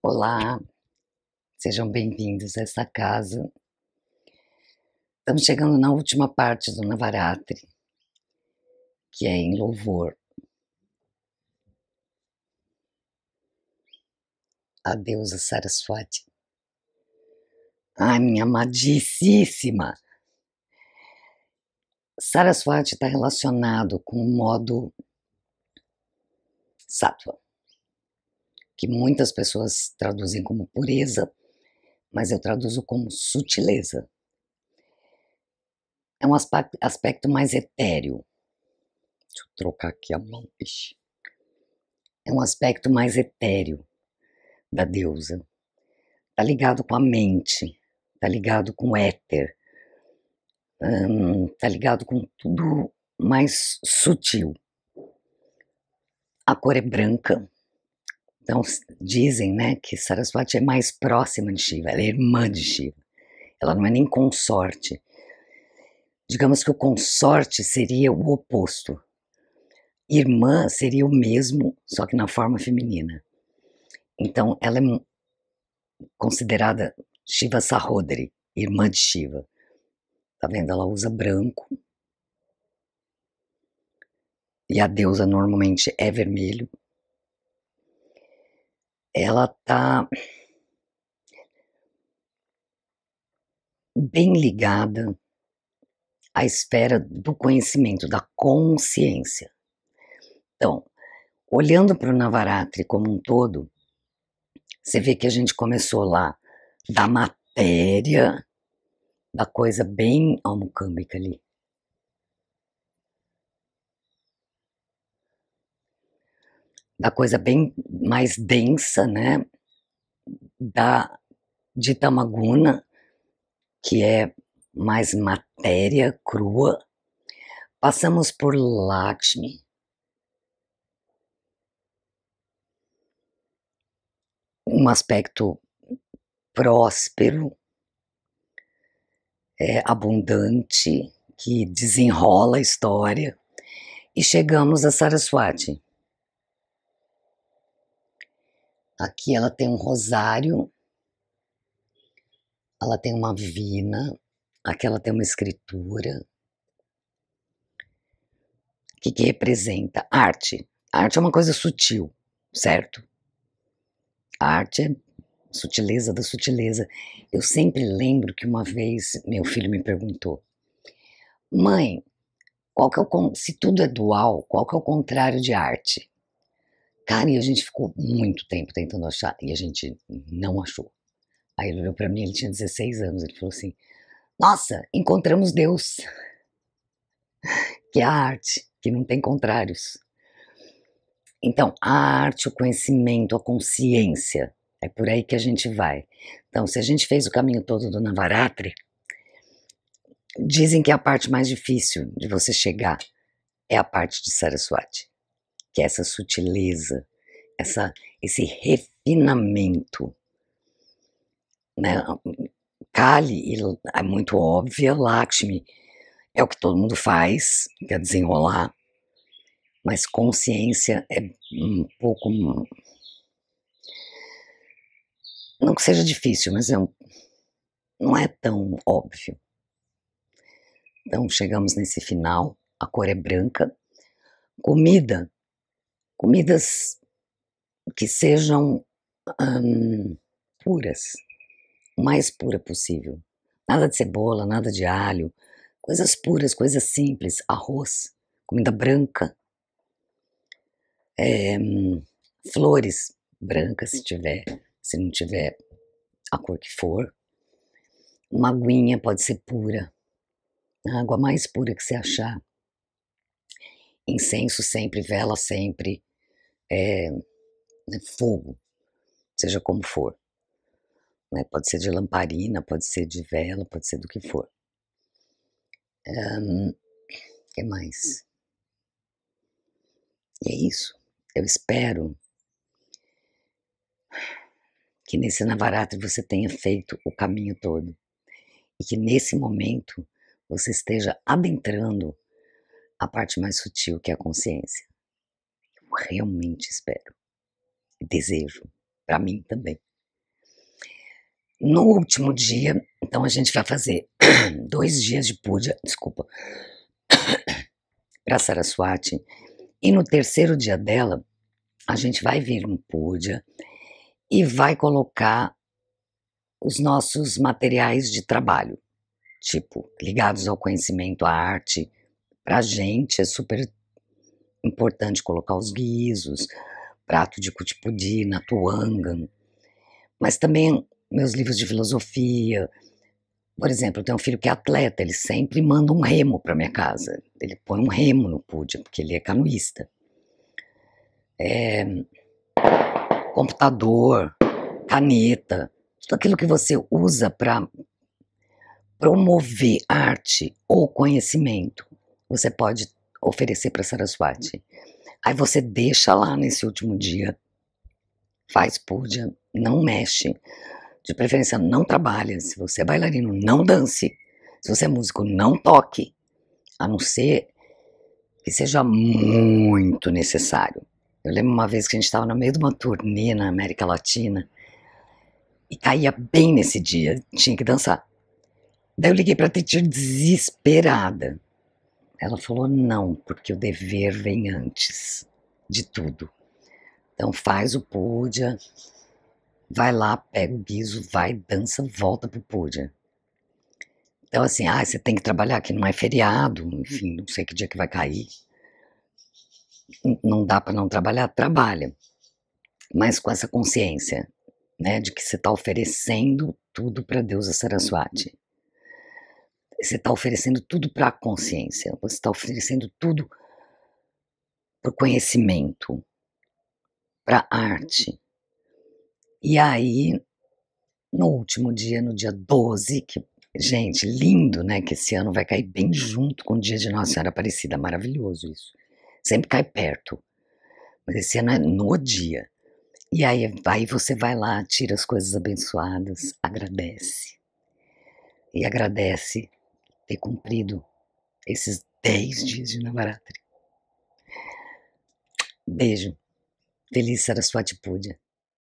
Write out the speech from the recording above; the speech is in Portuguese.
Olá, sejam bem-vindos a essa casa. Estamos chegando na última parte do Navaratri, que é em louvor a deusa Saraswati. Ai, minha amadíssima! Saraswati está relacionado com o modo sattva que muitas pessoas traduzem como pureza, mas eu traduzo como sutileza. É um aspecto mais etéreo. Deixa eu trocar aqui a mão, vixe. É um aspecto mais etéreo da deusa. Está ligado com a mente, está ligado com o éter, está hum, ligado com tudo mais sutil. A cor é branca, então, dizem né, que Saraswati é mais próxima de Shiva, ela é irmã de Shiva. Ela não é nem consorte. Digamos que o consorte seria o oposto. Irmã seria o mesmo, só que na forma feminina. Então, ela é considerada Shiva Sahodri, irmã de Shiva. Tá vendo? Ela usa branco. E a deusa normalmente é vermelho, ela tá bem ligada à esfera do conhecimento, da consciência. Então, olhando para o Navaratri como um todo, você vê que a gente começou lá da matéria, da coisa bem almocâmbica ali, da coisa bem mais densa, né, da de Tamaguna, que é mais matéria crua. Passamos por Lakshmi. Um aspecto próspero, é, abundante, que desenrola a história. E chegamos a Saraswati Aqui ela tem um rosário, ela tem uma vina, aqui ela tem uma escritura. O que, que representa? Arte. Arte é uma coisa sutil, certo? A arte é sutileza da sutileza. Eu sempre lembro que uma vez meu filho me perguntou: "Mãe, qual que é o se tudo é dual, qual que é o contrário de arte?" Cara, e a gente ficou muito tempo tentando achar e a gente não achou. Aí ele olhou para mim, ele tinha 16 anos, ele falou assim: Nossa, encontramos Deus. que é a arte, que não tem contrários. Então, a arte, o conhecimento, a consciência, é por aí que a gente vai. Então, se a gente fez o caminho todo do Navaratri, dizem que a parte mais difícil de você chegar é a parte de Saraswati que é essa sutileza, essa, esse refinamento. Né? Kali é muito óbvia, é Lakshmi é o que todo mundo faz, quer desenrolar, mas consciência é um pouco. Hum, não que seja difícil, mas é um, não é tão óbvio. Então chegamos nesse final, a cor é branca. Comida comidas que sejam hum, puras, o mais pura possível. Nada de cebola, nada de alho, coisas puras, coisas simples, arroz, comida branca, é, flores brancas se tiver, se não tiver a cor que for. Uma aguinha pode ser pura, a água mais pura que você achar. Incenso sempre, vela sempre, é, né, fogo, seja como for. Né? Pode ser de lamparina, pode ser de vela, pode ser do que for. O um, que mais? E é isso. Eu espero que nesse Navaratri você tenha feito o caminho todo e que nesse momento você esteja adentrando a parte mais sutil que é a consciência realmente espero e desejo para mim também. No último dia, então a gente vai fazer dois dias de puja, desculpa, para Saraswati. E no terceiro dia dela, a gente vai vir um puja e vai colocar os nossos materiais de trabalho, tipo, ligados ao conhecimento, à arte. Pra gente é super importante colocar os guizos, prato de cutipudi, natuangam, mas também meus livros de filosofia. Por exemplo, eu tenho um filho que é atleta, ele sempre manda um remo para minha casa. Ele põe um remo no pudim, porque ele é canoísta. É, computador, caneta, tudo aquilo que você usa para promover arte ou conhecimento, você pode oferecer para Saraswati. Aí você deixa lá nesse último dia, faz puja, não mexe. De preferência, não trabalha. Se você é bailarino, não dance. Se você é músico, não toque. A não ser que seja muito necessário. Eu lembro uma vez que a gente estava no meio de uma turnê na América Latina e caía bem nesse dia, tinha que dançar. Daí eu liguei para a teacher desesperada. Ela falou: não, porque o dever vem antes de tudo. Então faz o púdia, vai lá, pega o guiso, vai, dança, volta pro púdia. Então, assim, ah, você tem que trabalhar, que não é feriado, enfim, não sei que dia que vai cair. Não dá para não trabalhar, trabalha. Mas com essa consciência, né, de que você está oferecendo tudo para Deus a Saraswati. Você está oferecendo tudo para a consciência, você está oferecendo tudo para o conhecimento, para a arte. E aí, no último dia, no dia 12, que, gente, lindo, né? Que esse ano vai cair bem junto com o dia de Nossa Senhora Aparecida, maravilhoso isso. Sempre cai perto, mas esse ano é no dia. E aí, aí você vai lá, tira as coisas abençoadas, agradece. E agradece ter cumprido esses 10 uhum. dias de Navaratri. Beijo. Feliz Saraswati Puja.